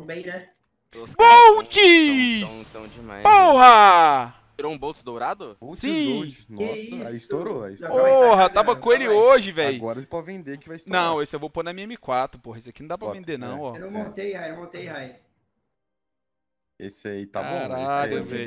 também, né? né? Porra! Tirou Virou um bolso dourado? Sim. Gold. Nossa, aí estourou, aí estourou. Porra, tava com ele é. hoje, velho. Agora você pode vender que vai estourar. Não, esse eu vou pôr na minha M4, porra. Esse aqui não dá pra Bota, vender, não, né? ó. Eu não montei, Rai, eu montei, Rai. Esse aí tá Caraca, bom, velho.